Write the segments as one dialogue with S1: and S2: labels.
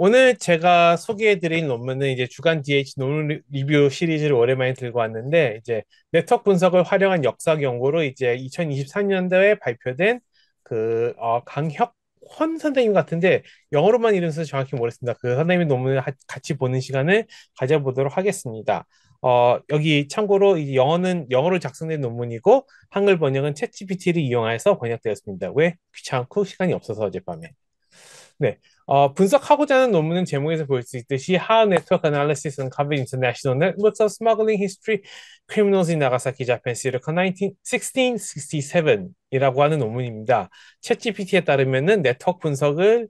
S1: 오늘 제가 소개해드린 논문은 이제 주간 DH 논문 리뷰 시리즈를 오랜만에 들고 왔는데 이제 네트워크 분석을 활용한 역사 경고로 이제 2023년도에 발표된 그 어, 강혁헌 선생님 같은데 영어로만 이름 써서 정확히 모르겠습니다. 그 선생님의 논문을 하, 같이 보는 시간을 가져보도록 하겠습니다. 어, 여기 참고로 이 영어는 영어로 작성된 논문이고 한글 번역은 채 g p t 를 이용해서 번역되었습니다. 왜 귀찮고 시간이 없어서 어젯밤에. 네, 어, 분석하고자 하는 논문은 제목에서 볼 수 있듯이 How Network Analysis on Carbon International Networks of Smuggling History Criminals in Nagasaki, Japan, Circa 1667이라고 하는 논문입니다. 챗GPT에 따르면은 네트워크 분석을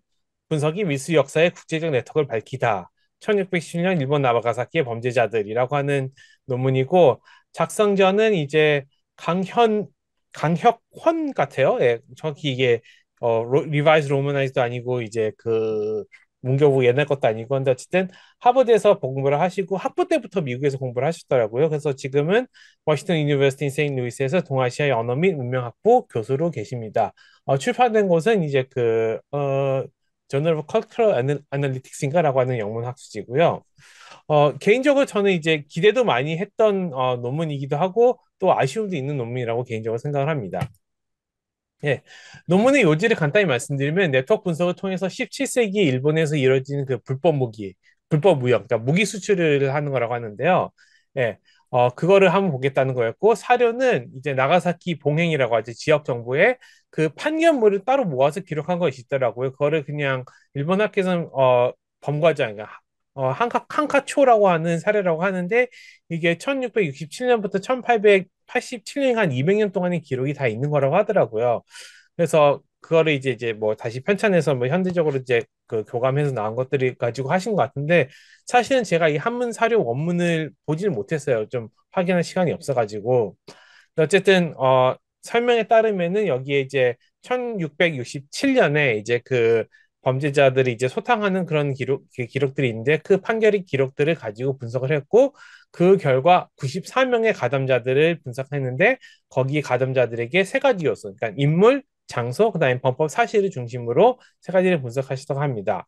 S1: 분석이 미수 역사의 국제적 네트워크를 밝히다. 1617년 일본 나가사키의 범죄자들이라고 하는 논문이고 작성자는 이제 강현 강혁헌 같아요. 예, 정확히 이게 어 로, 리바이스 로머나이즈도 아니고 이제 그 문교부 옛날 것도 아니고 근데 어쨌든 하버드에서 공부를 하시고 학부 때부터 미국에서 공부를 하셨더라고요. 그래서 지금은 워싱턴 유니버시티 세인루이스에서 동아시아 언어 및 문명학부 교수로 계십니다. 어, 출판된 곳은 이제 그 어, 저널 컬처럴 애널리틱스인가라고 하는 영문 학수지고요. 어, 개인적으로 저는 이제 기대도 많이 했던 어, 논문이기도 하고 또 아쉬움도 있는 논문이라고 개인적으로 생각을 합니다. 예, 논문의 요지를 간단히 말씀드리면 네트워크 분석을 통해서 17세기 일본에서 이뤄진 그 불법 무기, 불법 무역, 그러니까 무기 수출을 하는 거라고 하는데요. 예, 어, 그거를 한번 보겠다는 거였고 사료는 이제 나가사키 봉행이라고 하죠 지역 정부의 그 판결문을 따로 모아서 기록한 것이 있더라고요. 그거를 그냥 일본 학계에서는 어, 범과자인가 그러니까 어, 한카, 한카초라고 하는 사례라고 하는데 이게 1667년부터 1800 87년 한 200년 동안의 기록이 다 있는 거라고 하더라고요. 그래서 그거를 이제 이제 뭐 다시 편찬해서 뭐 현대적으로 이제 그 교감해서 나온 것들이 가지고 하신 것 같은데 사실은 제가 이 한문 사료 원문을 보지를 못했어요. 좀 확인할 시간이 없어가지고 어쨌든 어 설명에 따르면은 여기에 이제 1667년에 이제 그 범죄자들이 이제 소탕하는 그런 기록 그 기록들이 있는데 그 판결의 기록들을 가지고 분석을 했고 그 결과 94명의 가담자들을 분석했는데 거기 가담자들에게 세 가지 요소, 그러니까 인물, 장소, 그다음에 범법 사실을 중심으로 세 가지를 분석하시다고 합니다.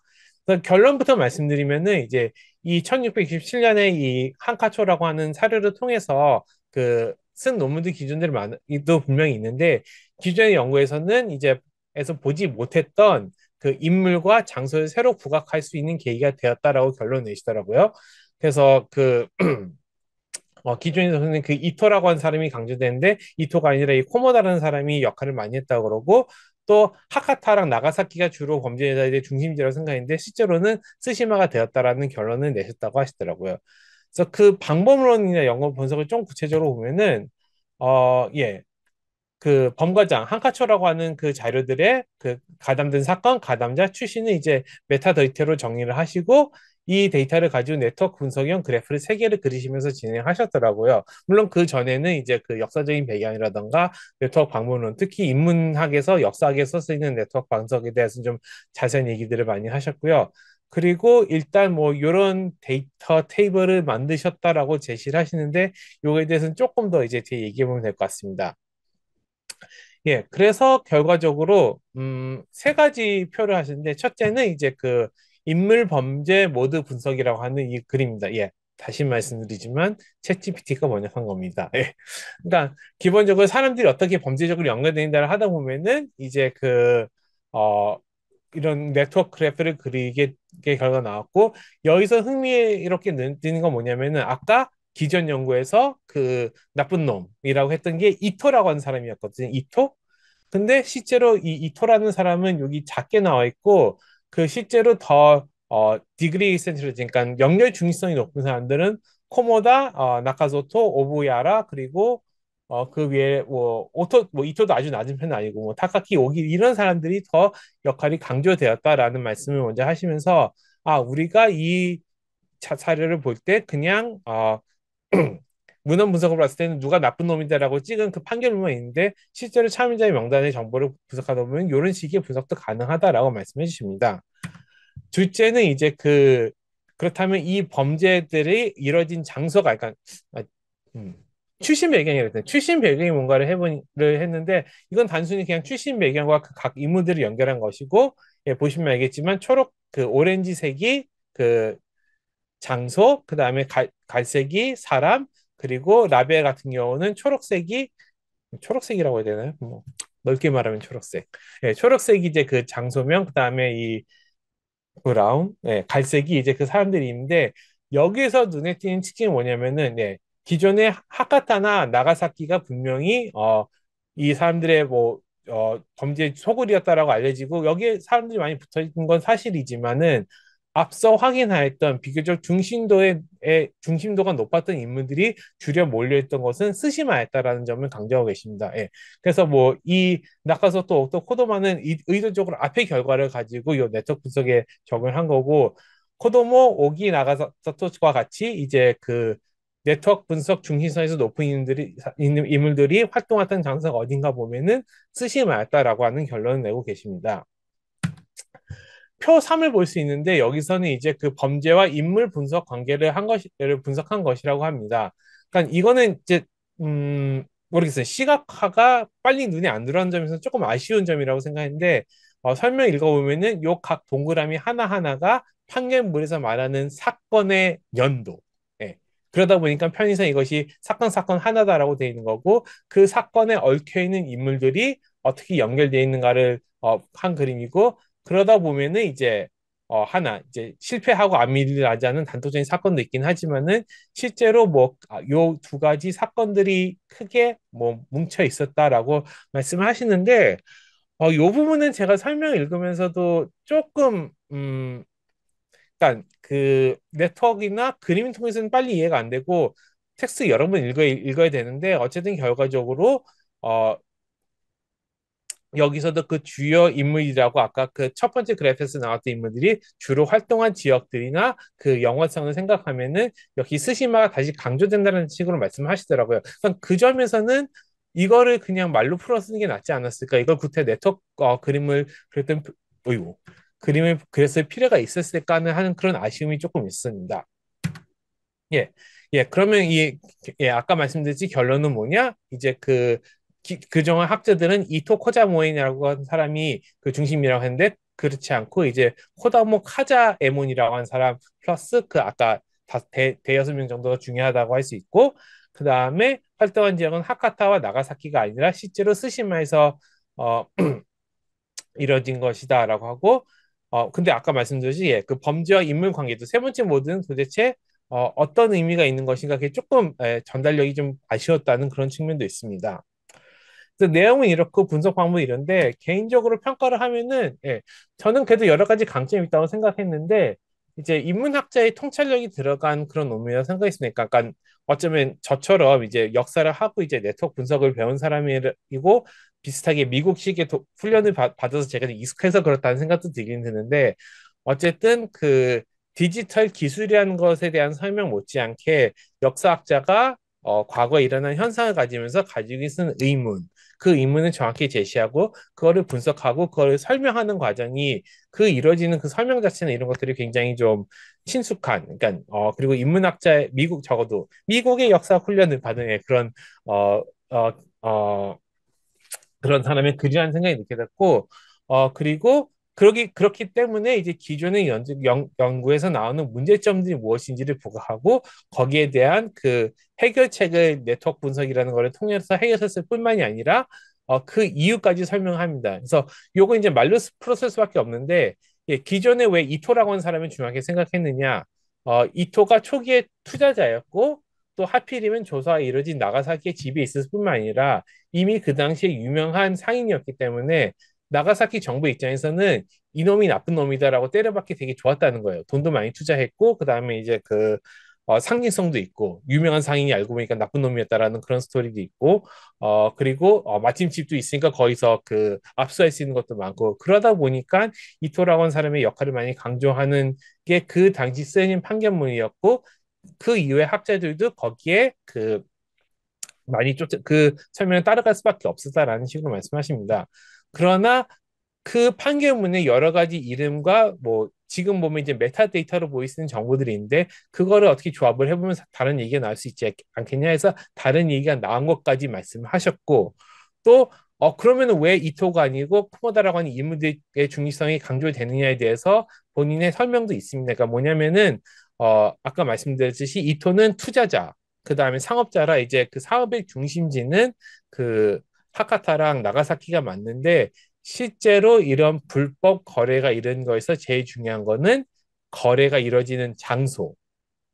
S1: 결론부터 말씀드리면은 이제 이 1667년에 이 한카초라고 하는 사료를 통해서 그 쓴 논문들 기준들도 분명히 있는데 기존의 연구에서는 이제 에서 보지 못했던 그 인물과 장소를 새로 부각할 수 있는 계기가 되었다라고 결론 내시더라고요. 그래서 그 어, 기존에 선생님 그 이토라고 한 사람이 강조되는데 이토가 아니라 이 코모다라는 사람이 역할을 많이 했다고 그러고 또 하카타랑 나가사키가 주로 범죄자들의 중심지라고 생각했는데 실제로는 쓰시마가 되었다라는 결론을 내셨다고 하시더라고요. 그래서 그 방법론이나 연구 분석을 좀 구체적으로 보면은 어, 예. 그 범과장 한카초라고 하는 그 자료들의 그 가담된 사건, 가담자, 출신은 이제 메타 데이터로 정리를 하시고 이 데이터를 가지고 네트워크 분석형 그래프를 세 개를 그리시면서 진행하셨더라고요. 물론 그 전에는 이제 그 역사적인 배경이라던가 네트워크 방문론, 특히 인문학에서 역사학에서 쓰이는 네트워크 방석에 대해서 좀 자세한 얘기들을 많이 하셨고요. 그리고 일단 뭐 이런 데이터 테이블을 만드셨다라고 제시를 하시는데 요거에 대해서는 조금 더 이제 뒤에 얘기해 보면 될 것 같습니다. 예, 그래서 결과적으로 음, 세 가지 표를 하시는데 첫째는 이제 그 인물 범죄 모드 분석이라고 하는 이 글입니다. 예. 다시 말씀드리지만 챗GPT가 번역한 겁니다. 예. 그러니까 기본적으로 사람들이 어떻게 범죄적으로 연결된다를 하다 보면은 이제 그 어, 이런 네트워크 그래프를 그리게 결과 나왔고 여기서 흥미이렇게 느끼는 건 뭐냐면은 아까 기존 연구에서 그 나쁜 놈이라고 했던 게 이토라고 하는 사람이었거든요. 이토. 근데 실제로 이 이토라는 사람은 여기 작게 나와 있고 그 실제로 더 어, 디그레이 센트럴 그러니까 영열 중립성이 높은 사람들은 코모다, 어, 나카소토 오부야라 그리고 어, 그 위에 뭐 오토 뭐 이토도 아주 낮은 편은 아니고 뭐 타카키 오기 이런 사람들이 더 역할이 강조되었다라는 말씀을 먼저 하시면서 아 우리가 이 자, 사례를 볼 때 그냥 어, 문헌 분석을 봤을 때는 누가 나쁜 놈이다라고 찍은 그 판결문만 있는데 실제로 참여자의 명단의 정보를 분석하다 보면 이런 식의 분석도 가능하다라고 말씀해 주십니다. 둘째는 이제 그 그렇다면 이 범죄들이 이뤄진 장소가 약간 아, 음, 출신 배경이랬던 출신 배경이 뭔가를 해본를 했는데 이건 단순히 그냥 출신 배경과 그각 인물들을 연결한 것이고 예, 보시면 알겠지만 초록 그 오렌지색이 그 장소, 그 다음에 갈색이 사람, 그리고 라벨 같은 경우는 초록색이 초록색이라고 해야 되나요? 뭐 넓게 말하면 초록색. 예, 초록색이 이제 그 장소명, 그 다음에 이 브라운, 예, 갈색이 이제 그 사람들이 있는데 여기에서 눈에 띄는 특징이 뭐냐면은 예, 기존의 하카타나 나가사키가 분명히 어, 이 사람들의 뭐 어, 범죄 소굴이었다라고 알려지고 여기에 사람들이 많이 붙어 있는 건 사실이지만은 앞서 확인하였던 비교적 중심도에 중심도가 높았던 인물들이 주려 몰려있던 것은 스시마였다라는 점을 강조하고 계십니다. 예. 그래서 뭐 이 나카소토 오토 코도마는 의도적으로 앞의 결과를 가지고 요 네트워크 분석에 적용한 거고 코도모 오기 나가사토와 같이 이제 그 네트워크 분석 중심선에서 높은 인물들이, 인물들이 활동했던 장소가 어딘가 보면은 스시마였다라고 하는 결론을 내고 계십니다. 표삼을 볼 수 있는데 여기서는 이제 그 범죄와 인물 분석 관계를 한 것을 분석한 것이라고 합니다. 그러니까 이거는 이제 음 모르겠어요. 시각화가 빨리 눈에 안들어는 점에서 조금 아쉬운 점이라고 생각했는데 어, 설명 읽어보면은 요 각 동그라미 하나하나가 판결문에서 말하는 사건의 연도. 예. 그러다 보니까 편의상 이것이 사건 사건 하나다라고 되어 있는 거고 그 사건에 얽혀 있는 인물들이 어떻게 연결되어 있는가를 어, 한 그림이고 그러다 보면은 이제 어 하나 이제 실패하고 안밀리라자는 단도적인 사건도 있긴 하지만은 실제로 뭐요두 아, 가지 사건들이 크게 뭐 뭉쳐 있었다라고 말씀하시는데 을어요 부분은 제가 설명 읽으면서도 조금 음 일단 그 네트워크나 그림 통해서는 빨리 이해가 안 되고 텍스트 여러 번 읽어 읽어야 되는데 어쨌든 결과적으로 어 여기서도 그 주요 인물이라고 아까 그 첫 번째 그래프에서 나왔던 인물들이 주로 활동한 지역들이나 그 영원성을 생각하면은 여기 스시마가 다시 강조된다는 식으로 말씀하시더라고요. 그 점에서는 이거를 그냥 말로 풀어 쓰는 게 낫지 않았을까? 이걸 구태 네트워크 어, 그림을 그랬던 어이구, 그림을 그랬을 필요가 있었을까 하는 그런 아쉬움이 조금 있습니다. 예, 예, 그러면 이, 예, 아까 말씀드렸지 결론은 뭐냐? 이제 그 그정한 학자들은 이토 코자모인이라고 한 사람이 그 중심이라고 했는데 그렇지 않고 이제 코다모 카자에몬이라고 한 사람 플러스 그 아까 다 대, 대여섯 명 정도가 중요하다고 할 수 있고 그 다음에 활동한 지역은 하카타와 나가사키가 아니라 실제로 스시마에서 어, 이뤄진 것이다라고 하고 어 근데 아까 말씀드렸듯이 예, 그 범죄와 인물 관계도 세 번째 모드는 도대체 어, 어떤 의미가 있는 것인가 그게 조금 예, 전달력이 좀 아쉬웠다는 그런 측면도 있습니다. 그 내용은 이렇고 분석 방법이 이런데 개인적으로 평가를 하면은 예, 저는 그래도 여러 가지 강점이 있다고 생각했는데 이제 인문학자의 통찰력이 들어간 그런 논문이라고 생각했으니까 그러니까 약간 어쩌면 저처럼 이제 역사를 하고 이제 네트워크 분석을 배운 사람이고 비슷하게 미국식의 도, 훈련을 받, 받아서 제가 익숙해서 그렇다는 생각도 들긴 드는데 어쨌든 그 디지털 기술이라는 것에 대한 설명 못지않게 역사학자가 어, 과거에 일어난 현상을 가지면서 가지고 있는 의문 그 의문을 정확히 제시하고 그거를 분석하고 그거를 설명하는 과정이 그 이루어지는 그 설명 자체는 이런 것들이 굉장히 좀 친숙한 그러니까 어 그리고 인문학자 의 미국 적어도 미국의 역사 훈련을 받은 예, 그런 어 어, 어, 그런 사람의 글이라는 생각이 느껴졌고 어 그리고 그러기 그렇기 때문에 이제 기존의 연구, 연, 구에서 나오는 문제점들이 무엇인지를 부각하고 거기에 대한 그 해결책을 네트워크 분석이라는 거를 통해서 해결했을 뿐만이 아니라 어, 그 이유까지 설명합니다. 그래서 요거 이제 말로스 프로세스밖에 없는데 예, 기존에 왜 이토라고 하는 사람을 중요하게 생각했느냐? 어, 이토가 초기에 투자자였고 또 하필이면 조사에 이뤄진 나가사키의 집에 있을 뿐만 아니라 이미 그 당시에 유명한 상인이었기 때문에 나가사키 정부 입장에서는 이놈이 나쁜 놈이다라고 때려박기 되게 좋았다는 거예요. 돈도 많이 투자했고 그 다음에 이제 그 어, 상징성도 있고 유명한 상인이 알고 보니까 나쁜 놈이었다라는 그런 스토리도 있고 어 그리고 어, 마침집도 있으니까 거기서 그 압수할 수 있는 것도 많고 그러다 보니까 이토라고 한 사람의 역할을 많이 강조하는 게 그 당시 쓰여진 판결문이었고 그이후에 학자들도 거기에 그 많이 쫓그 설명을 따라갈 수밖에 없었다라는 식으로 말씀하십니다. 그러나 그판결문에 여러 가지 이름과 뭐 지금 보면 이제 메타데이터로 보일수있는 정보들인데 그거를 어떻게 조합을 해보면 다른 얘기가 나올 수 있지 않겠냐 해서 다른 얘기가 나온 것까지 말씀하셨고 또 어, 그러면 왜 이토가 아니고 쿠모다라고 하는 인물들의 중립성이 강조되느냐에 대해서 본인의 설명도 있습니다. 그러니까 뭐냐면은, 어, 아까 말씀드렸듯이 이토는 투자자, 그 다음에 상업자라 이제 그 사업의 중심지는 그 하카타랑 나가사키가 맞는데 실제로 이런 불법 거래가 이런 거에서 제일 중요한 거는 거래가 이루어지는 장소.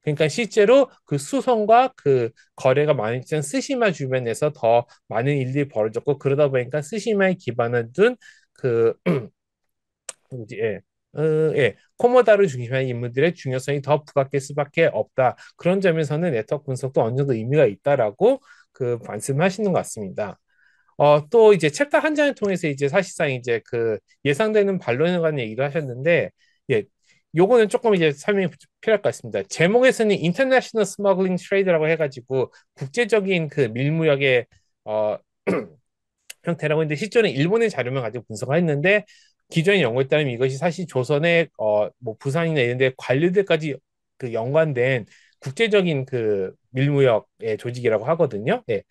S1: 그러니까 실제로 그 수성과 그 거래가 많이 있던 스시마 주변에서 더 많은 일들이 벌어졌고 그러다 보니까 스시마에 기반을 둔그 뭐지 예. 어, 예, 코모다를 중심한 인물들의 중요성이 더 부각될 수밖에 없다. 그런 점에서는 네트워크 분석도 어느 정도 의미가 있다라고 그 말씀하시는 것 같습니다. 어, 또 이제 챕터 한 장을 통해서 이제 사실상 이제 그 예상되는 반론에 관한 얘기를 하셨는데, 예, 요거는 조금 이제 설명이 필요할 것 같습니다. 제목에서는 인터내셔널 스머글링 트레이드라고 해가지고 국제적인 그 밀무역의 어, 형태라고 했는데 실제로는 일본의 자료만 가지고 분석을 했는데 기존의 연구에 따르면 이것이 사실 조선의 어, 뭐 부산이나 이런 데 관료들까지 그 연관된 국제적인 그 밀무역의 조직이라고 하거든요. 예.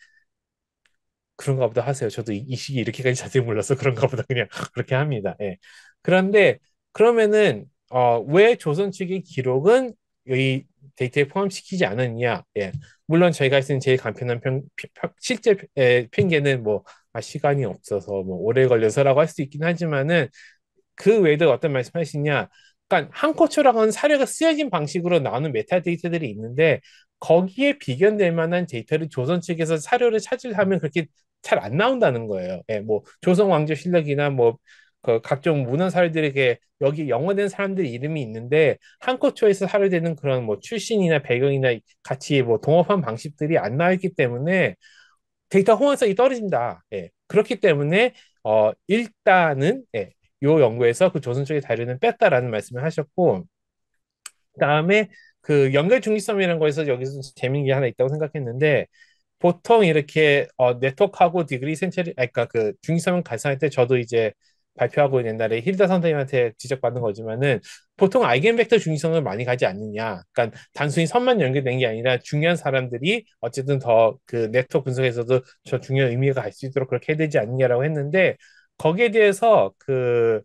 S1: 그런가 보다 하세요. 저도 이, 이 시기 이렇게까지 자세히 몰라서 그런가 보다 그냥 그렇게 합니다. 예. 그런데 그러면은 어, 왜 조선 측의 기록은 이 데이터에 포함시키지 않았냐? 예. 물론 저희가 쓴 제일 간편한 편, 평, 실제 예, 핑계는 뭐 아, 시간이 없어서 뭐 오래 걸려서라고 할 수 있긴 하지만은 그 외에도 어떤 말씀하시냐? 그러니까 한코츠라는 사례가 쓰여진 방식으로 나오는 메타 데이터들이 있는데 거기에 비견될 만한 데이터를 조선 측에서 사료를 찾으려면 음. 그렇게 잘 안 나온다는 거예요. 예, 뭐 조선 왕조 실력이나 뭐그 각종 문헌 사료들에게 여기 영어된 사람들 이름이 있는데 한코초에서 사료되는 그런 뭐 출신이나 배경이나 같이 뭐 동업한 방식들이 안나와있기 때문에 데이터 호환성이 떨어진다. 예, 그렇기 때문에 어 일단은 예, 요 연구에서 그 조선족의 다료는 뺐다라는 말씀을 하셨고 그다음에 그 연결 중립성이라는 거에서 여기서 재미있는 게 하나 있다고 생각했는데 보통 이렇게 어, 네트워크하고 디그리 센체리 그니까그 중립성을 가상할 때 저도 이제 발표하고 옛날에 힐다 선생님한테 지적받는 거지만은 보통 아이겐벡터 중립성을 많이 가지 않느냐. 그러니까 단순히 선만 연결된 게 아니라 중요한 사람들이 어쨌든 더 그 네트워크 분석에서도 저 중요한 의미가 갈 수 있도록 그렇게 해야 되지 않느냐라고 했는데 거기에 대해서 그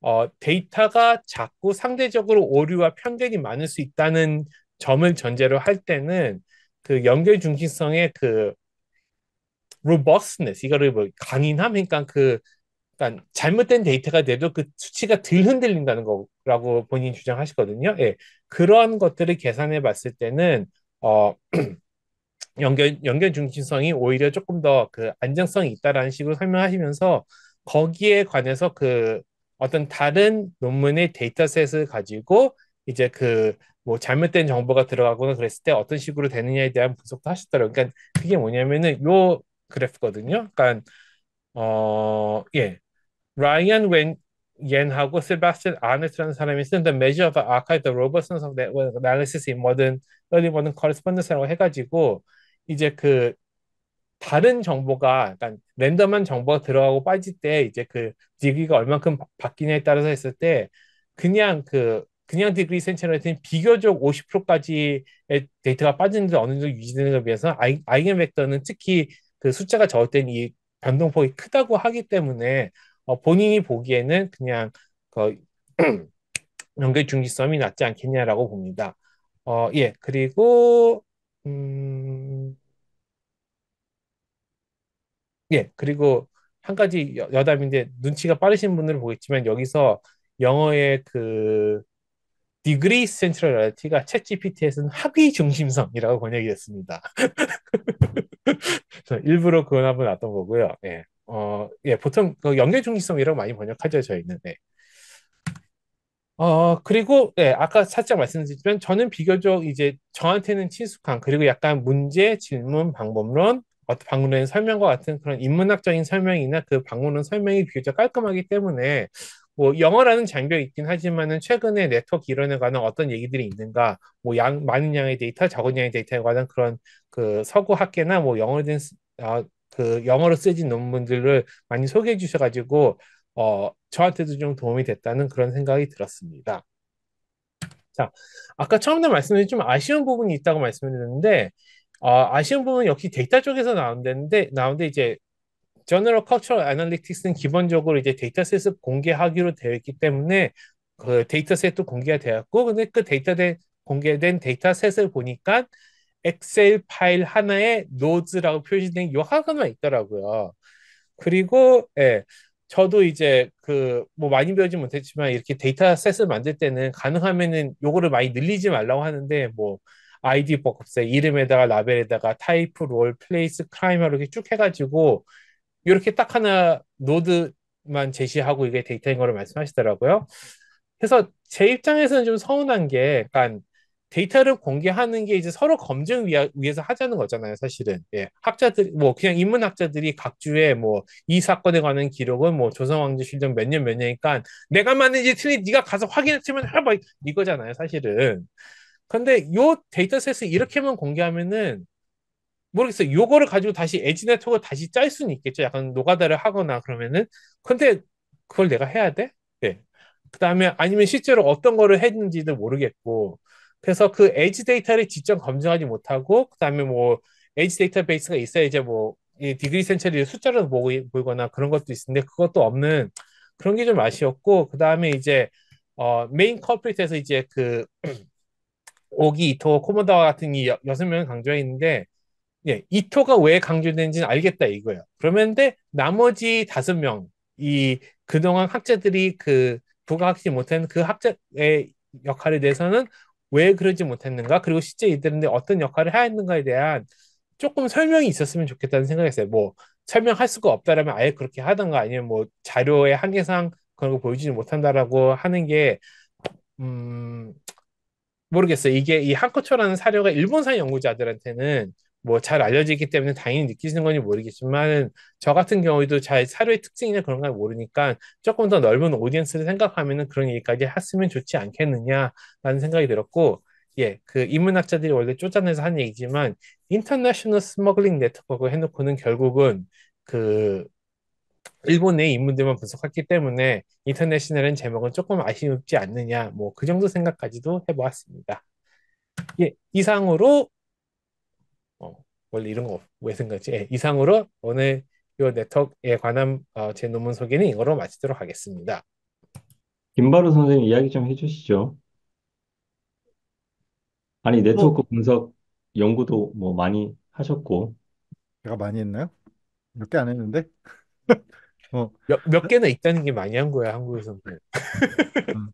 S1: 어, 데이터가 자꾸 상대적으로 오류와 편견이 많을 수 있다는 점을 전제로 할 때는 그 연결 중심성의 그 robustness 이거를 뭐 강인함 그러니까 그 그러니까 잘못된 데이터가 돼도 그 수치가 덜 흔들린다는 거라고 본인 주장하시거든요. 예. 그런 것들을 계산해 봤을 때는 어 연결 연결 중심성이 오히려 조금 더 그 안정성이 있다라는 식으로 설명하시면서 거기에 관해서 그 어떤 다른 논문의 데이터셋을 가지고 이제 그 뭐 잘못된 정보가 들어가거나 그랬을 때 어떤 식으로 되느냐에 대한 분석도 하셨더라고요. 그러니까 그게 뭐냐면은 요 그래프거든요. 그러니까 어, 예. 라이언 웬 옌하고 세바스틴 아네트라는 사람이 쓴 The Measure of Archive, The Robustness of Analysis in Modern Early Modern Correspondence라고 해가지고 이제 그 다른 정보가 약간 랜덤한 정보가 들어가고 빠질 때 이제 그 디그리가 얼만큼 바, 바뀌냐에 따라서 했을 때 그냥 그 그냥 디그리 센티로에서는 비교적 50%까지의 데이터가 빠지는데 어느 정도 유지되는 것에 비해서 아이, 아이겐 벡터는 특히 그 숫자가 적을 땐이 변동폭이 크다고 하기 때문에 어, 본인이 보기에는 그냥 그 연결 중지성이 낮지 않겠냐라고 봅니다. 어, 예. 그리고 음 예, 그리고 한 가지 여, 여담인데 눈치가 빠르신 분들은 보겠지만 여기서 영어의 그 디그리 센트럴 러티가 챗GPT에서는 합의 중심성이라고 번역이 됐습니다. 일부러 그건 한번 놨던 거고요. 예. 어, 예, 보통 그 연결 중심성이라고 많이 번역하죠, 저희는. 예. 어, 그리고, 예, 아까 살짝 말씀드렸지만, 저는 비교적 이제 저한테는 친숙한, 그리고 약간 문제, 질문, 방법론, 어떤 방금 전에 설명과 같은 그런 인문학적인 설명이나 그 방문은 설명이 비교적 깔끔하기 때문에 뭐 영어라는 장벽이 있긴 하지만은 최근에 네트워크 이론에 관한 어떤 얘기들이 있는가 뭐 양 많은 양의 데이터 적은 양의 데이터에 관한 그런 그 서구 학계나 뭐 영어로 된 어, 그 영어로 쓰진 논문들을 많이 소개해 주셔가지고 어 저한테도 좀 도움이 됐다는 그런 생각이 들었습니다. 자, 아까 처음에 말씀드린 좀 아쉬운 부분이 있다고 말씀드렸는데 아, 아 쉬운 부분은 역시 데이터 쪽에서 나온다는데 나오는데 이제 General r l c u u t 저 a n a l y t i c s 는 기본적으로 이제 데이터셋을 공개하기로 되어 있기 때문에 그 데이터셋도 공개가 되었고 근데 그 데이터된 공개된 데이터셋을 보니까 엑셀 파일 하나에 노즈라고 표시된 요 하나만 있더라고요. 그리고 예. 저도 이제 그 뭐 많이 배우지 못했지만 이렇게 데이터셋을 만들 때는 가능하면은 요거를 많이 늘리지 말라고 하는데 뭐 아이디 복업세 이름에다가 라벨에다가 타이프 롤 플레이스 크라이머 이렇게 쭉 해가지고 이렇게 딱 하나 노드만 제시하고 이게 데이터인 거를 말씀하시더라고요. 그래서 제 입장에서는 좀 서운한 게 약간 데이터를 공개하는 게 이제 서로 검증 위하, 위해서 하자는 거잖아요, 사실은. 예. 학자들, 뭐, 그냥 인문학자들이 각주에 뭐, 이 사건에 관한 기록은 뭐, 조선왕조 실전 몇년 몇 년이니까 내가 맞는지 틀린, 네가 가서 확인했으면 해봐. 이거잖아요, 사실은. 근데요 데이터셋을 이렇게만 공개하면은 모르겠어요. 요거를 가지고 다시 에지 네트워크를 다시 짤 수는 있겠죠. 약간 노가다를 하거나 그러면은. 근데 그걸 내가 해야 돼? 네. 그 다음에 아니면 실제로 어떤 거를 했는지도 모르겠고. 그래서 그 에지 데이터를 직접 검증하지 못하고, 그 다음에 뭐, 에지 데이터베이스가 있어야 이제 뭐, 이 디그리 센처리 숫자로 보 보이거나 그런 것도 있는데, 그것도 없는 그런 게 좀 아쉬웠고, 그 다음에 이제, 어, 메인 컬프리에서 이제 그, 오기 이토 코모다와 같은 이 여, 섯명이 강조했는데 예, 이토가 왜강조된지는 알겠다 이거예요. 그러면데 나머지 다섯 명 이 그동안 학자들이 그 부각하지 못한 그 학자의 역할에 대해서는 왜 그러지 못했는가 그리고 실제 이들은 어떤 역할을 해야 했는가에 대한 조금 설명이 있었으면 좋겠다는 생각했어요. 뭐 설명할 수가 없다라면 아예 그렇게 하던가 아니면 뭐 자료의 한계상 그런 거 보여주지 못한다라고 하는 게 음, 모르겠어요. 이게 이 한코초라는 사료가 일본산 연구자들한테는 뭐 잘 알려지기 때문에 당연히 느끼시는 건지 모르겠지만 저 같은 경우에도 잘 사료의 특징이나 그런 걸 모르니까 조금 더 넓은 오디언스를 생각하면은 그런 얘기까지 했으면 좋지 않겠느냐라는 생각이 들었고 예, 그 인문학자들이 원래 쫓아내서 한 얘기지만 인터내셔널 스머글링 네트워크 해놓고는 결국은 그 일본 내 인물들만 분석했기 때문에 인터내셔널은 제목은 조금 아쉬우지 않느냐 뭐 그 정도 생각까지도 해보았습니다. 예, 이상으로 어, 원래 이런 거 왜 생각지? 예, 이상으로 오늘 이 네트워크에 관한 어, 제 논문 소개는 이거로 마치도록 하겠습니다.
S2: 김바로 선생님 이야기 좀 해주시죠. 아니 네트워크 어. 분석 연구도 뭐 많이 하셨고 제가
S3: 많이 했나요? 몇 개안 했는데 어.
S1: 몇, 몇 개나 있다는 게 많이 한 거야, 한국에서는.
S3: 음.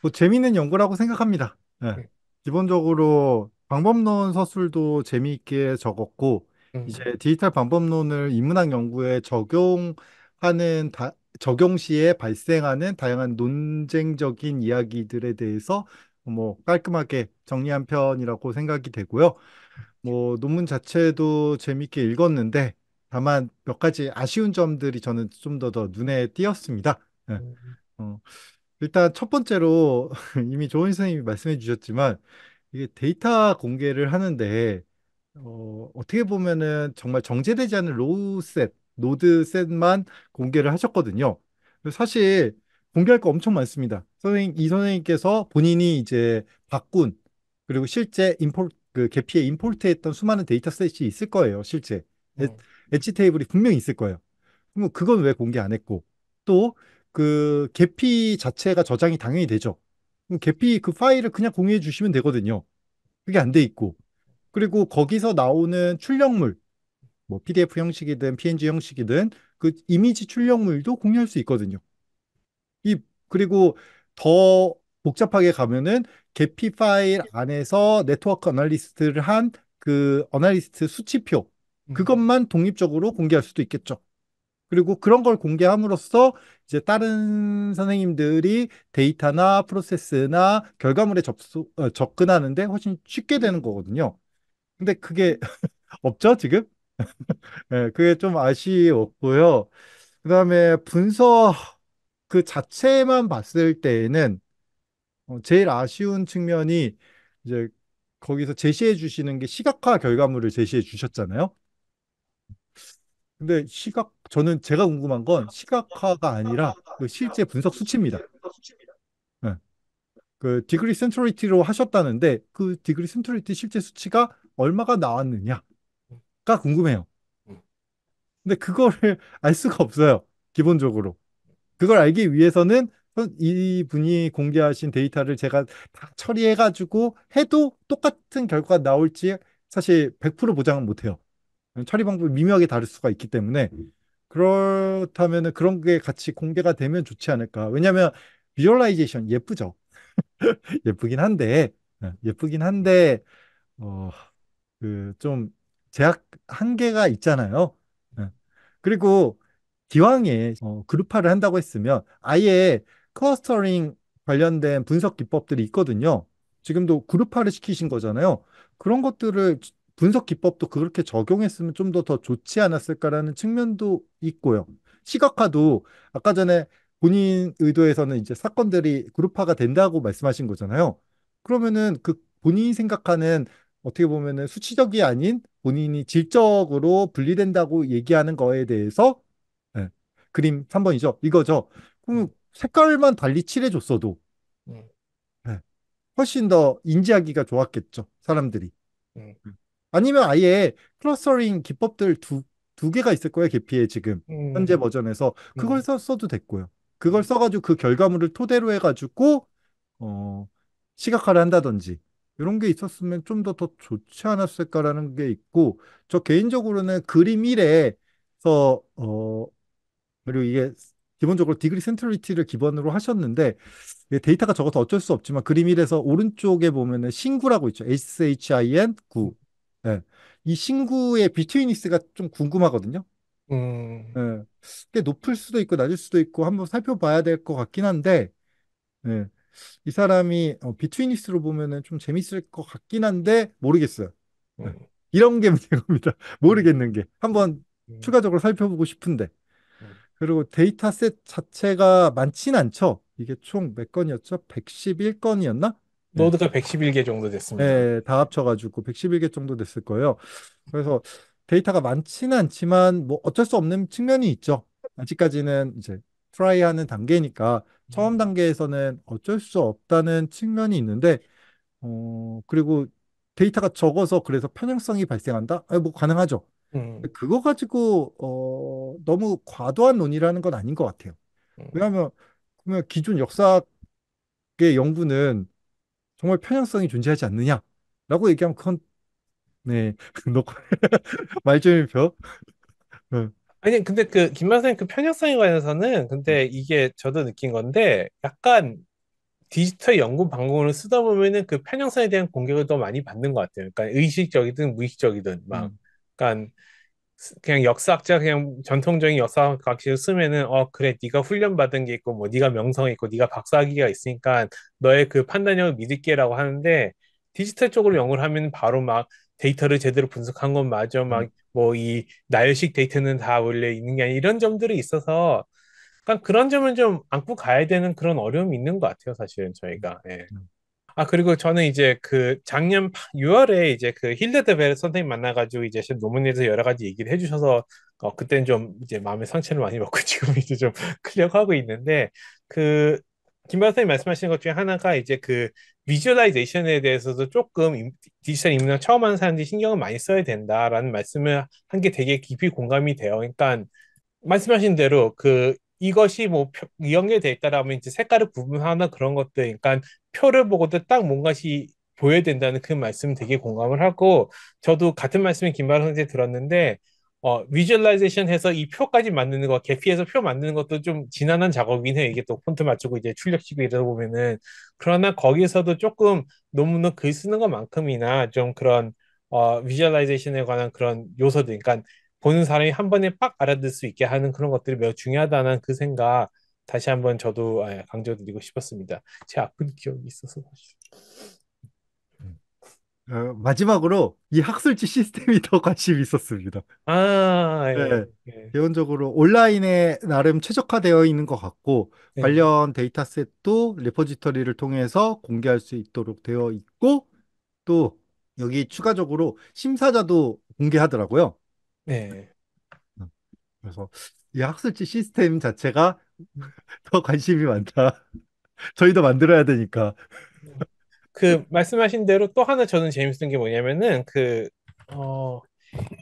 S3: 뭐 재미있는 연구라고 생각합니다. 예. 네. 기본적으로 방법론 서술도 재미있게 적었고 음. 이제 디지털 방법론을 인문학 연구에 적용하는 다, 적용 시에 발생하는 다양한 논쟁적인 이야기들에 대해서 뭐 깔끔하게 정리한 편이라고 생각이 되고요. 뭐 논문 자체도 재미있게 읽었는데 다만 몇 가지 아쉬운 점들이 저는 좀 더 더 눈에 띄었습니다. 네. 어, 일단 첫 번째로 이미 조은 선생님이 말씀해 주셨지만 이게 데이터 공개를 하는데 어, 어떻게 보면은 정말 정제되지 않은 로우 셋, 노드 셋만 공개를 하셨거든요. 사실 공개할 거 엄청 많습니다. 선생님, 이 선생님께서 본인이 이제 바꾼 그리고 실제 임포 그 개피에 임포트했던 수많은 데이터셋이 있을 거예요, 실제. 어. 엣지 테이블이 분명히 있을 거예요. 그럼 그건 왜 공개 안 했고 또 그 개피 자체가 저장이 당연히 되죠. 그럼 개피 그 파일을 그냥 공유해 주시면 되거든요. 그게 안 돼 있고 그리고 거기서 나오는 출력물 뭐 PDF 형식이든 PNG 형식이든 그 이미지 출력물도 공유할 수 있거든요. 이 그리고 더 복잡하게 가면은 개피 파일 안에서 네트워크 어널리스트를 한 그 어널리스트 수치표 음. 그것만 독립적으로 공개할 수도 있겠죠. 그리고 그런 걸 공개함으로써 이제 다른 선생님들이 데이터나 프로세스나 결과물에 접수, 어, 접근하는데 훨씬 쉽게 되는 거거든요. 근데 그게 없죠, 지금? 네, 그게 좀 아쉬웠고요. 그 다음에 분석 그 자체만 봤을 때에는 어, 제일 아쉬운 측면이 이제 거기서 제시해 주시는 게 시각화 결과물을 제시해 주셨잖아요. 근데 시각 저는 제가 궁금한 건 시각화가 아니라 그 실제 분석 수치입니다. 네. 그 디그리 센트리티로 하셨다는데 그 디그리 센트리티 실제 수치가 얼마가 나왔느냐가 궁금해요. 음. 근데 그거를 알 수가 없어요. 기본적으로. 그걸 알기 위해서는 이 분이 공개하신 데이터를 제가 다 처리해가지고 해도 똑같은 결과가 나올지 사실 100% 보장은 못해요. 처리 방법이 미묘하게 다를 수가 있기 때문에 음. 그렇다면 그런 게 같이 공개가 되면 좋지 않을까. 왜냐하면 비주얼라이제이션 예쁘죠. 예쁘긴 한데 예, 예쁘긴 한데 어, 그 좀 제약 한계가 있잖아요. 예. 그리고 기왕에 어, 그룹화를 한다고 했으면 아예 커스터링 관련된 분석 기법들이 있거든요. 지금도 그룹화를 시키신 거잖아요. 그런 것들을 분석 기법도 그렇게 적용했으면 좀 더 더 좋지 않았을까라는 측면도 있고요. 시각화도 아까 전에 본인 의도에서는 이제 사건들이 그룹화가 된다고 말씀하신 거잖아요. 그러면은 그 본인이 생각하는 어떻게 보면은 수치적이 아닌 본인이 질적으로 분리된다고 얘기하는 거에 대해서 네. 그림 3번이죠. 이거죠. 그럼 음. 색깔만 달리 칠해줬어도 네. 훨씬 더 인지하기가 좋았겠죠. 사람들이. 아니면 아예 클러스터링 기법들 두, 두 개가 있을 거예요, 계피에 지금. 현재 음. 버전에서. 그걸 음. 써, 써도 됐고요. 그걸 음. 써가지고 그 결과물을 토대로 해가지고, 어, 시각화를 한다든지, 이런 게 있었으면 좀 더 더 좋지 않았을까라는 게 있고, 저 개인적으로는 그림 1에서, 어, 그리고 이게 기본적으로 디그리 센트리티를 럴 기본으로 하셨는데 데이터가 적어서 어쩔 수 없지만 그림 1에서 오른쪽에 보면은 신구라고 있죠. SHIN 9. 네. 이 신구의 비트위니스가 좀 궁금하거든요. 음, 네. 꽤 높을 수도 있고 낮을 수도 있고 한번 살펴봐야 될 것 같긴 한데 네. 이 사람이 어, 비트위니스로 보면은 좀 재밌을 것 같긴 한데 모르겠어요. 음. 이런 게 문제입니다. 모르겠는 게 한번 음. 추가적으로 살펴보고 싶은데 음. 그리고 데이터셋 자체가 많진 않죠. 이게 총 몇 건이었죠? 111건이었나? 네. 노드가 111개 정도 됐습니다. 네, 다 합쳐가지고 111개 정도 됐을 거예요. 그래서 데이터가 많지는 않지만 뭐 어쩔 수 없는 측면이 있죠. 아직까지는 이제 트라이하는 단계니까 처음 음. 단계에서는 어쩔 수 없다는 측면이 있는데 어 그리고 데이터가 적어서 그래서 편향성이 발생한다? 아, 뭐 가능하죠. 음. 그거 가지고 어 너무 과도한 논의라는 건 아닌 것 같아요. 음. 왜냐하면 그러면 기존 역사계 연구는 정말 편향성이 존재하지 않느냐라고 얘기하면 그건 네, 놓고 말좀표 네.
S1: 아니 근데 그 김만생 그 편향성에 관해서는 근데 음. 이게 저도 느낀 건데 약간 디지털 연구 방법을 쓰다 보면은 그 편향성에 대한 공격을 더 많이 받는 것 같아요. 그러니까 의식적이든 무의식적이든 막 음. 약간 그러니까 그냥 역사학자 그냥 전통적인 역사학식을 쓰면은 어 그래 네가 훈련 받은 게 있고 뭐 네가 명성 있고 네가 박사학위가 있으니까 너의 그 판단력을 믿을게라고 하는데 디지털 쪽으로 영어를 하면 바로 막 데이터를 제대로 분석한 건 맞아 음. 막뭐 이 나열식 데이터는 다 원래 있는 게 아니 이런 점들이 있어서 그러니까 그런 점은 좀 안고 가야 되는 그런 어려움이 있는 것 같아요 사실은 저희가 예. 음. 아 그리고 저는 이제 그 작년 6월에 이제 그 힐데드벨 선생님 만나가지고 이제 논문에서 여러 가지 얘기를 해주셔서 어그땐좀 이제 마음의 상처를 많이 먹고 지금 이제 좀 클리어하고 있는데 그김 선생님 말씀하신것 중에 하나가 이제 그 비주얼라이제이션에 대해서도 조금 디지털 인문학 처음 하는 사람들이 신경을 많이 써야 된다라는 말씀을 한 게 되게 깊이 공감이 돼요. 그러니까 말씀하신 대로 그 이것이 뭐 표, 연계돼 있다라면 이제 색깔을 구분하는 그런 것들, 그러니까 표를 보고도 딱 뭔가시 보여야 된다는 그 말씀 되게 공감을 하고 저도 같은 말씀을 김바로 선생 들었는데 어, 비주얼라이제이션 해서 이 표까지 만드는 거, 개피해서 표 만드는 것도 좀 지난한 작업이긴 해요. 이게 또 폰트 맞추고 이제 출력시키고 이러다 보면은. 그러나 거기서도 조금 논문은 글 쓰는 것만큼이나 좀 그런, 어, 비주얼라이제이션에 관한 그런 요소들, 그러니까 보는 사람이 한 번에 빡 알아들 수 있게 하는 그런 것들이 매우 중요하다는 그 생각 다시 한번 저도 아, 강조드리고 싶었습니다. 제 아픈 기억이 있어서. 그렇죠.
S3: 어, 마지막으로 이 학술지 시스템이 더 관심이 있었습니다.
S1: 아,
S3: 예, 네. 예. 기본적으로 온라인에 나름 최적화되어 있는 것 같고 예. 관련 데이터셋도 리포지터리를 통해서 공개할 수 있도록 되어 있고 또 여기 추가적으로 심사자도 공개하더라고요. 네. 음. 그래서 이 학술지 시스템 자체가 더 관심이 많다. 저희도 만들어야 되니까. 음.
S1: 그 말씀하신 대로 또 하나 저는 재밌는 게 뭐냐면은 그 어,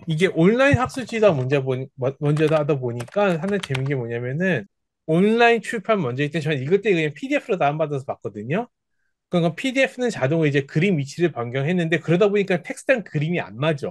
S1: 이게 온라인 학술지다 먼저 보니 먼저다 뭐, 하다 보니까 하나 재밌는 게 뭐냐면은 온라인 출판 먼저 있던 저는 이것 때문에 그냥 PDF로 다운받아서 봤거든요. 그러니까 PDF는 자동으로 이제 그림 위치를 변경했는데 그러다 보니까 텍스트랑 그림이 안 맞아.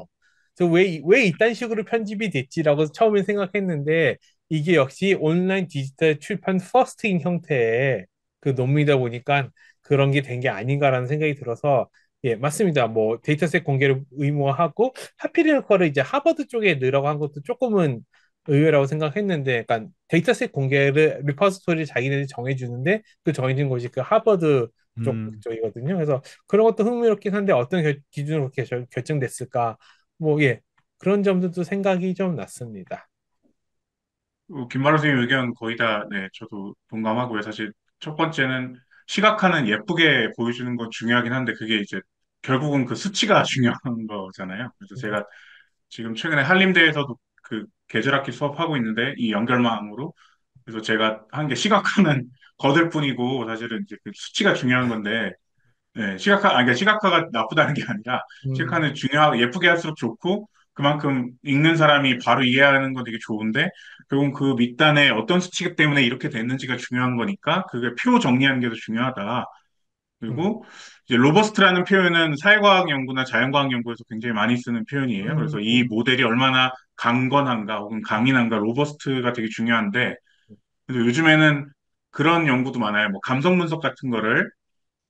S1: 왜, 왜 이딴 식으로 편집이 됐지라고 처음에 생각했는데 이게 역시 온라인 디지털 출판 퍼스트인 형태의 그 논문이다 보니까 그런 게 된 게 아닌가라는 생각이 들어서 예, 맞습니다. 뭐 데이터셋 공개를 의무화하고 하필이면 거를 이제 하버드 쪽에 넣으라고 한 것도 조금은 의외라고 생각했는데, 그러니까 데이터셋 공개를 리퍼스토리 자기네들이 정해주는데 그 정해진 곳이그 하버드 쪽 음. 쪽이거든요. 그래서 그런 것도 흥미롭긴 한데 어떤 결, 기준으로 결정됐을까? 뭐 예. 그런 점들도 생각이 좀 났습니다.
S4: 어, 김만호 선생님 의견 거의 다, 네, 저도 동감하고요. 사실 첫 번째는 시각화는 예쁘게 보여주는 건 중요하긴 한데 그게 이제 결국은 그 수치가 중요한 거잖아요. 그래서 음. 제가 지금 최근에 한림대에서도 그 계절학기 수업하고 있는데 이 연결망으로 그래서 제가 한 게 시각화는 거들 뿐이고 사실은 이제 그 수치가 중요한 건데 네, 시각화, 아니, 그러니까 시각화가 나쁘다는 게 아니라, 음. 시각화는 중요하고, 예쁘게 할수록 좋고, 그만큼 읽는 사람이 바로 이해하는 건 되게 좋은데, 결국 은그 밑단에 어떤 수치 때문에 이렇게 됐는지가 중요한 거니까, 그게 표 정리하는 게 더 중요하다. 그리고 음. 이제 로버스트라는 표현은 사회과학 연구나 자연과학 연구에서 굉장히 많이 쓰는 표현이에요. 그래서 음. 이 모델이 얼마나 강건한가 혹은 강인한가 로버스트가 되게 중요한데 요즘에는 그런 연구도 많아요. 뭐 감성 분석 같은 거를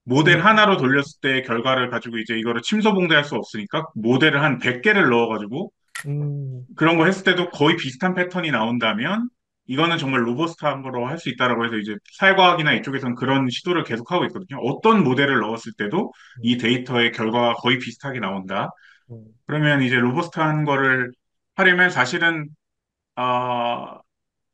S4: 모델 음. 하나로 돌렸을 때 결과를 가지고 이제 이거를 침소봉대할 수 없으니까 모델을 한 100개를 넣어가지고 음. 그런 거 했을 때도 거의 비슷한 패턴이 나온다면 이거는 정말 로버스타한 거로 할 수 있다라고 해서 이제 사회과학이나 이쪽에서는 그런 시도를 계속하고 있거든요. 어떤 모델을 넣었을 때도 이 음. 데이터의 결과가 거의 비슷하게 나온다. 음. 그러면 이제 로버스타한 거를 하려면 사실은 어,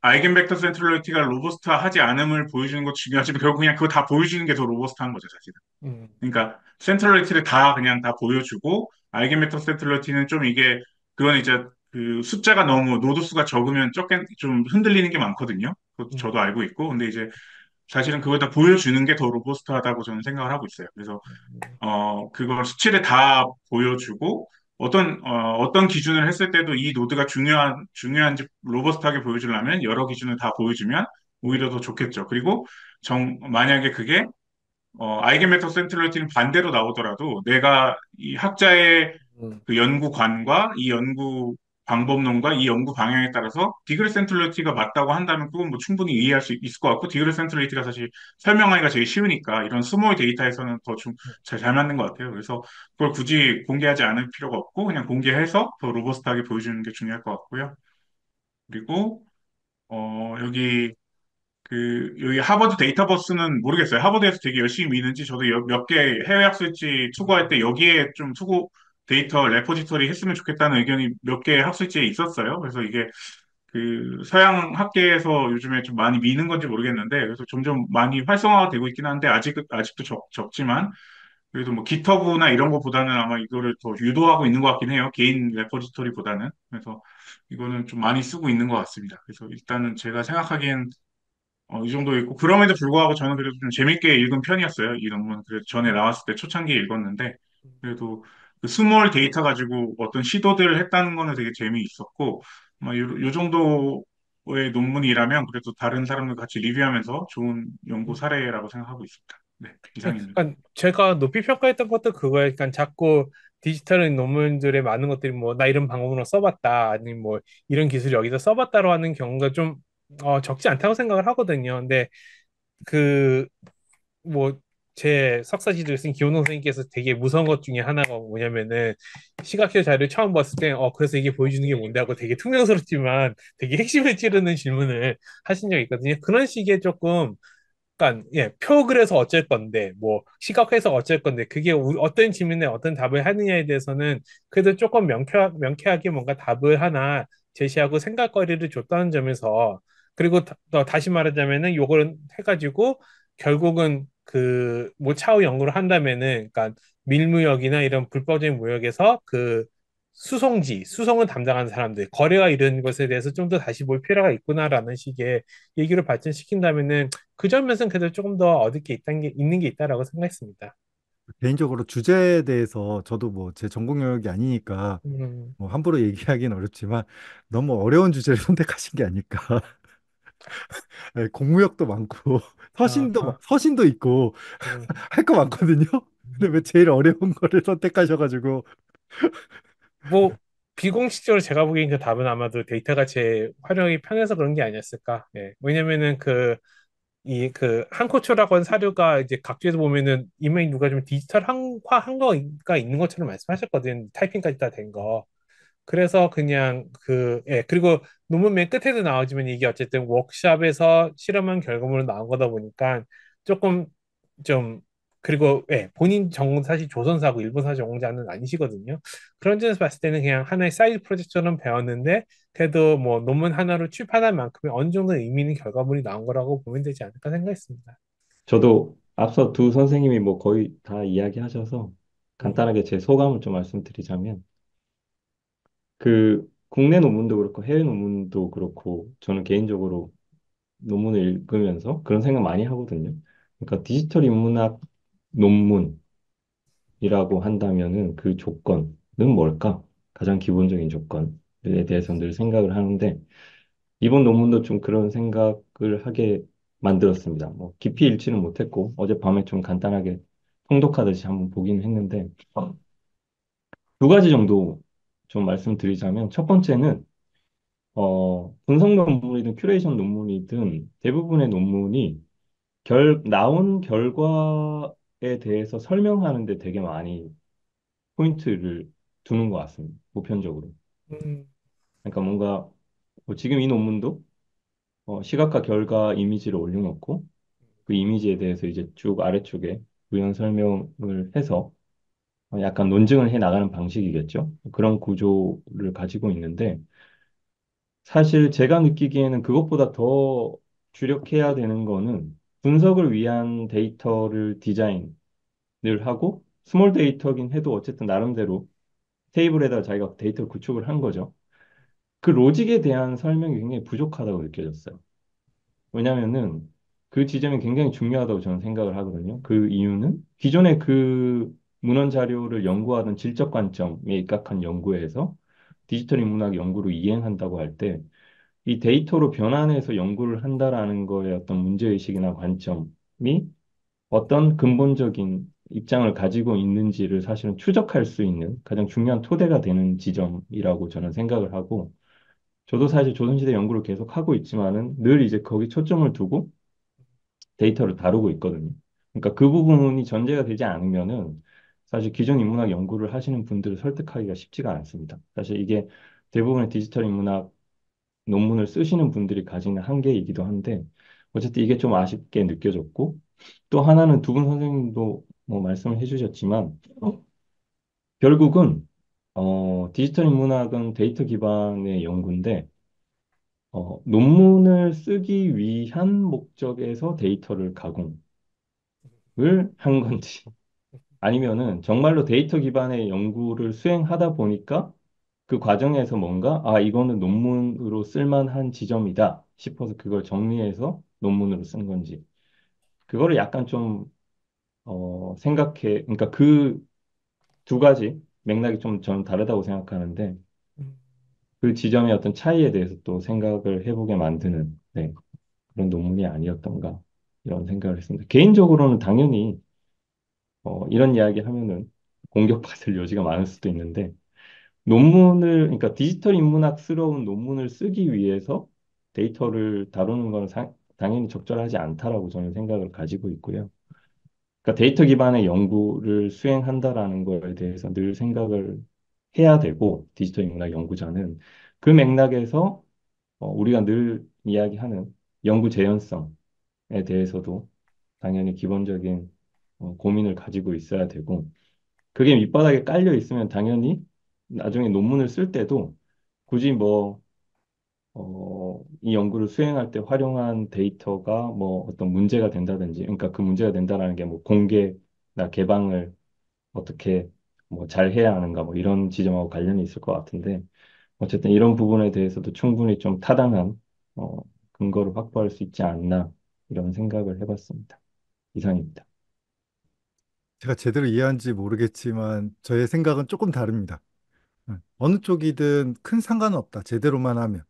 S4: 아이겐벡터 센트럴리티가 로버스트하지 않음을 보여주는 것도 중요하지만 결국 그냥 그거 다 보여주는 게 더 로버스트한 거죠 사실은. 음. 그러니까 센트럴리티를 다 그냥 다 보여주고 아이겐벡터 센트럴리티는 좀 이게 그건 이제 그 숫자가 너무 노드 수가 적으면 적게 좀 흔들리는 게 많거든요. 그것도 음. 저도 알고 있고 근데 이제 사실은 그걸 다 보여주는 게 더 로버스트하다고 저는 생각을 하고 있어요. 그래서 음. 어 그걸 수치를 다 보여주고 어떤 어, 어떤 기준을 했을 때도 이 노드가 중요한 중요한지 로버스트하게 보여주려면 여러 기준을 다 보여주면 오히려 더 좋겠죠. 그리고 정 만약에 그게 어, 아이겐메터 센트럴티는 반대로 나오더라도 내가 이 학자의 음. 그 연구관과 이 연구 방법론과 이 연구 방향에 따라서 디그레 센트럴이티가 맞다고 한다면 그건 뭐 충분히 이해할 수 있을 것 같고 디그레 센트럴이티가 사실 설명하기가 제일 쉬우니까 이런 스몰 데이터에서는 더 좀 잘 잘 맞는 것 같아요. 그래서 그걸 굳이 공개하지 않을 필요가 없고 그냥 공개해서 더 로버스트하게 보여주는 게 중요할 것 같고요. 그리고 어 여기 그 여기 하버드 데이터버스는 모르겠어요. 하버드에서 되게 열심히 미는지 저도 몇 개 해외 학술지 투고할 때 여기에 좀 투고 데이터 레포지토리 했으면 좋겠다는 의견이 몇 개 학술지에 있었어요. 그래서 이게 그 서양 학계에서 요즘에 좀 많이 미는 건지 모르겠는데 그래서 점점 많이 활성화가 되고 있긴 한데 아직 아직도 적, 적지만 그래도 뭐 기터브나 이런 것보다는 아마 이거를 더 유도하고 있는 것 같긴 해요. 개인 레포지토리보다는. 그래서 이거는 좀 많이 쓰고 있는 것 같습니다. 그래서 일단은 제가 생각하기엔 어, 이 정도 있고 그럼에도 불구하고 저는 그래도 좀 재밌게 읽은 편이었어요. 이 논문. 그래서 전에 나왔을 때 초창기에 읽었는데 그래도 그 스몰 데이터 가지고 어떤 시도들을 했다는 거는 되게 재미있었고 아 요, 정도의 논문이라면 그래도 다른 사람들 같이 리뷰하면서 좋은 연구 음. 사례라고 생각하고 있습니다. 네,
S1: 이상입니다. 니까 제가 높이 평가했던 것도 그거에요그 자꾸 디지털 논문들의 많은 것들이 뭐 나 이런 방법으로 써봤다 아니면 뭐 이런 기술 을 여기서 써봤다로 하는 경우가 좀 어, 적지 않다고 생각을 하거든요. 근데 그뭐 제 석사 시절 쓴기호 선생님께서 되게 무서운 것 중에 하나가 뭐냐면은 시각표 자료를 처음 봤을 때 어 그래서 이게 보여주는 게 뭔데 하고 되게 투명스럽지만 되게 핵심을 찌르는 질문을 하신 적이 있거든요. 그런 식의 조금 약간 예, 표 그래서 어쩔 건데 뭐 시각해서 어쩔 건데 그게 우, 어떤 질문에 어떤 답을 하느냐에 대해서는 그래도 조금 명쾌하, 명쾌하게 뭔가 답을 하나 제시하고 생각거리를 줬다는 점에서 그리고 다, 시 말하자면은 요거는 해가지고 결국은 그모 뭐 차후 연구를 한다면은 그러니까 밀무역이나 이런 불법적인 무역에서 그 수송지, 수송을 담당하는 사람들, 거래가 이런 것에 대해서 좀 더 다시 볼 필요가 있구나라는 식의 얘기를 발전시킨다면은 그 점에서는 그래도 조금 더어을게 있다는 게 있는 게 있다라고 생각했습니다.
S3: 개인적으로 주제에 대해서 저도 뭐 제 전공 영역이 아니니까 음. 뭐 함부로 얘기하기는 어렵지만 너무 어려운 주제를 선택하신 게 아닐까. 네, 공무역도 많고 서신도 아, 서신도 있고 네. 할거 많거든요. 근데 왜 제일 어려운 거를 선택하셔가지고
S1: 뭐 비공식적으로 제가 보기엔 그 답은 아마도 데이터가 제 활용이 편해서 그런 게 아니었을까. 예. 왜냐면은 그 이 그 한코초라고 그 한 사료가 이제 각주에서 보면은 이메 누가 좀 디지털 한화한 거가 있는 것처럼 말씀하셨거든. 타이핑까지 다 된 거. 그래서 그냥 그, 예, 그리고 논문 맨 끝에도 나오지만 이게 어쨌든 워크샵에서 실험한 결과물로 나온 거다 보니까 조금 좀, 그리고 예, 본인 전공 사실 조선사고 일본사 전공자는 아니시거든요. 그런 점에서 봤을 때는 그냥 하나의 사이드 프로젝트처럼 배웠는데 그래도 뭐 논문 하나로 출판할 만큼의 어느 정도 의미 있는 결과물이 나온 거라고 보면 되지 않을까 생각했습니다.
S2: 저도 앞서 두 선생님이 뭐 거의 다 이야기하셔서 간단하게 제 소감을 좀 말씀드리자면 그 국내 논문도 그렇고 해외 논문도 그렇고 저는 개인적으로 논문을 읽으면서 그런 생각 많이 하거든요. 그러니까 디지털 인문학 논문이라고 한다면은 그 조건은 뭘까? 가장 기본적인 조건에 대해서 늘 생각을 하는데 이번 논문도 좀 그런 생각을 하게 만들었습니다. 뭐 깊이 읽지는 못했고 어젯밤에 좀 간단하게 통독하듯이 한번 보긴 했는데 두 가지 정도 좀 말씀드리자면 첫 번째는 어, 분석 논문이든 큐레이션 논문이든 대부분의 논문이 결, 나온 결과에 대해서 설명하는 데 되게 많이 포인트를 두는 것 같습니다. 보편적으로. 음. 그러니까 뭔가 뭐 지금 이 논문도 어, 시각화 결과 이미지를 올려놓고 그 이미지에 대해서 이제 쭉 아래쪽에 부연 설명을 해서 어, 약간 논증을 해 나가는 방식이겠죠. 그런 구조를 가지고 있는데 사실 제가 느끼기에는 그것보다 더 주력해야 되는 거는 분석을 위한 데이터를 디자인을 하고 스몰 데이터긴 해도 어쨌든 나름대로 테이블에다 자기가 데이터 를 구축을 한 거죠. 그 로직에 대한 설명이 굉장히 부족하다고 느껴졌어요. 왜냐면은 그 지점이 굉장히 중요하다고 저는 생각을 하거든요. 그 이유는 기존에그 문헌 자료를 연구하는 질적 관점에 입각한 연구에서 디지털 인문학 연구로 이행한다고 할 때 이 데이터로 변환해서 연구를 한다라는 거에 어떤 문제의식이나 관점이 어떤 근본적인 입장을 가지고 있는지를 사실은 추적할 수 있는 가장 중요한 토대가 되는 지점이라고 저는 생각을 하고 저도 사실 조선시대 연구를 계속 하고 있지만은 늘 이제 거기 초점을 두고 데이터를 다루고 있거든요. 그러니까 그 부분이 전제가 되지 않으면은 사실 기존 인문학 연구를 하시는 분들을 설득하기가 쉽지가 않습니다. 사실 이게 대부분의 디지털 인문학 논문을 쓰시는 분들이 가지는 한계이기도 한데 어쨌든 이게 좀 아쉽게 느껴졌고 또 하나는 두 분 선생님도 뭐 말씀을 해주셨지만 결국은 어, 디지털 인문학은 데이터 기반의 연구인데 어, 논문을 쓰기 위한 목적에서 데이터를 가공을 한 건지 아니면은 정말로 데이터 기반의 연구를 수행하다 보니까 그 과정에서 뭔가 아 이거는 논문으로 쓸만한 지점이다 싶어서 그걸 정리해서 논문으로 쓴 건지 그거를 약간 좀 어, 생각해 그러니까 그 두 가지 맥락이 좀 저는 다르다고 생각하는데 그 지점의 어떤 차이에 대해서 또 생각을 해보게 만드는 네, 그런 논문이 아니었던가 이런 생각을 했습니다. 개인적으로는 당연히 어, 이런 이야기 하면은 공격받을 여지가 많을 수도 있는데 논문을 그러니까 디지털 인문학스러운 논문을 쓰기 위해서 데이터를 다루는 건 사, 당연히 적절하지 않다라고 저는 생각을 가지고 있고요. 그러니까 데이터 기반의 연구를 수행한다라는 거에 대해서 늘 생각을 해야 되고 디지털 인문학 연구자는 그 맥락에서 어, 우리가 늘 이야기하는 연구 재현성에 대해서도 당연히 기본적인 어, 고민을 가지고 있어야 되고 그게 밑바닥에 깔려 있으면 당연히 나중에 논문을 쓸 때도 굳이 뭐 어, 이 연구를 수행할 때 활용한 데이터가 뭐 어떤 문제가 된다든지, 그러니까 그 문제가 된다라는 게 뭐 공개나 개방을 어떻게 뭐 잘 해야 하는가 뭐 이런 지점하고 관련이 있을 것 같은데, 어쨌든 이런 부분에 대해서도 충분히 좀 타당한 어, 근거를 확보할 수 있지 않나 이런 생각을 해봤습니다. 이상입니다.
S3: 제가 제대로 이해한지 모르겠지만 저의 생각은 조금 다릅니다. 예, 어느 쪽이든 큰 상관은 없다. 제대로만 하면.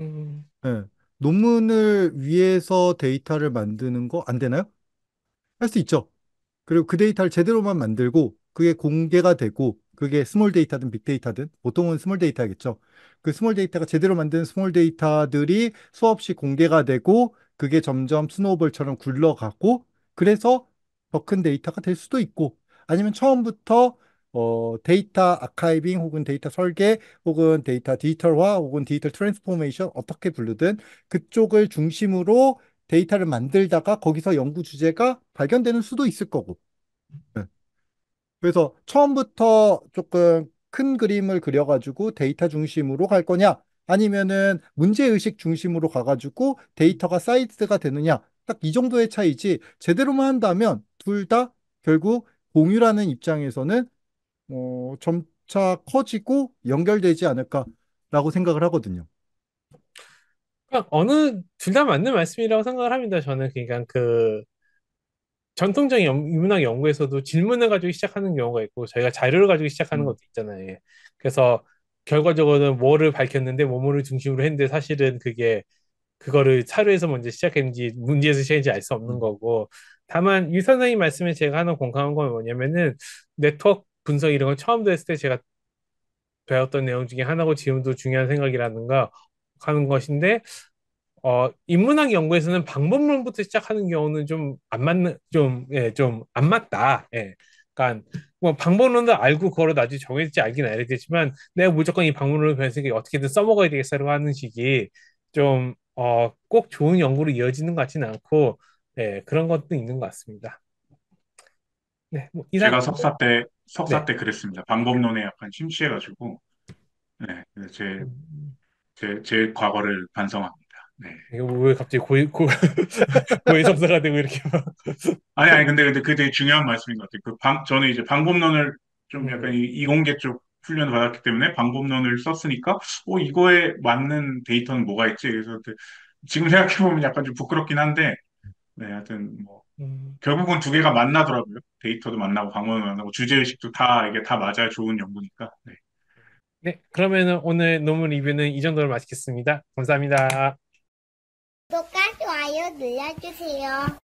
S3: 음, 예. 논문을 위해서 데이터를 만드는 거 안 되나요? 할 수 있죠. 그리고 그 데이터를 제대로만 만들고 그게 공개가 되고 그게 스몰 데이터든 빅 데이터든 보통은 스몰 데이터겠죠. 그 스몰 데이터가 제대로 만든 스몰 데이터들이 수없이 공개가 되고 그게 점점 스노우볼처럼 굴러가고 그래서 더큰 데이터가 될 수도 있고 아니면 처음부터 어, 데이터 아카이빙 혹은 데이터 설계 혹은 데이터 디지털화 혹은 디지털 트랜스포메이션 어떻게 부르든 그쪽을 중심으로 데이터를 만들다가 거기서 연구 주제가 발견되는 수도 있을 거고 네. 그래서 처음부터 조금 큰 그림을 그려가지고 데이터 중심으로 갈 거냐 아니면은 문제의식 중심으로 가가지고 데이터가 사이즈가 되느냐 딱이 정도의 차이지 제대로만 한다면 둘 다 결국 공유라는 입장에서는 어, 점차 커지고 연결되지 않을까라고 생각을 하거든요.
S1: 그러니까 어느 둘 다 맞는 말씀이라고 생각을 합니다. 저는 그러니까 그 전통적인 연, 인문학 연구에서도 질문을 가지고 시작하는 경우가 있고 저희가 자료를 가지고 시작하는 음. 것도 있잖아요. 예. 그래서 결과적으로는 뭐를 밝혔는데 뭐뭐를 중심으로 했는데 사실은 그게 그거를 차료에서 먼저 시작했는지 문제에서 시작했는지 알 수 없는 음. 거고 다만 유 선생님 말씀에 제가 하나 공감한 건 뭐냐면은 네트워크 분석 이런 걸 처음 들을때 제가 배웠던 내용 중에 하나고 지금도 중요한 생각이라는거 하는 것인데 어 인문학 연구에서는 방법론부터 시작하는 경우는 좀 안 맞는 좀 예 좀 안 맞다 예 그러니까 뭐 방법론도 알고 그거를 나중에 정해질지 알긴 알겠지만 내가 무조건 이 방법론을 변했으니까 어떻게든 써먹어야 되겠어라고 하는 식이 좀 어, 꼭 좋은 연구로 이어지는 것 같지는 않고 네, 그런 것도 있는 것 같습니다.
S4: 네, 뭐 제가 이상 석사 때 석사 네, 때 그랬습니다. 방법론에 약간 심취해가지고 네, 제, 제, 제 과거를 반성합니다. 네. 이거 네, 왜 갑자기 고위 고, 고 석사가 되고 이렇게 아니 아니 근데 근데 그게 되게 중요한 말씀인 것 같아요. 그 방, 저는 이제 방법론을 좀 네. 약간 이공계 쪽 훈련을 받았기 때문에 방법론을 썼으니까 어 이거에 맞는 데이터는 뭐가 있지? 그래서 그 지금 생각해 보면 약간 좀 부끄럽긴 한데 네 하여튼 뭐 음. 결국은 두 개가 만나더라고요. 데이터도 만나고 방법도 만나고 주제 의식도 다 이게 다 맞아야 좋은 연구니까. 네.
S1: 네, 그러면 오늘 논문 리뷰는 이 정도로 마치겠습니다. 감사합니다.
S4: 구독과 좋아요 눌러주세요.